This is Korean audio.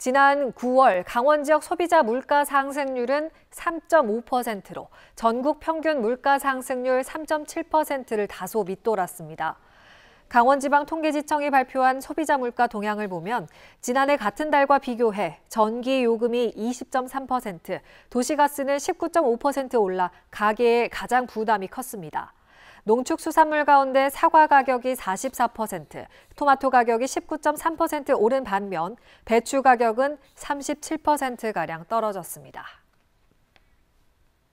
지난 9월 강원 지역 소비자 물가 상승률은 3.5%로 전국 평균 물가 상승률 3.7%를 다소 밑돌았습니다. 강원지방통계지청이 발표한 소비자 물가 동향을 보면 지난해 같은 달과 비교해 전기 요금이 20.3%, 도시가스는 19.5% 올라 가계의 가장 부담이 컸습니다. 농축수산물 가운데 사과 가격이 44%, 토마토 가격이 19.3% 오른 반면 배추 가격은 37%가량 떨어졌습니다.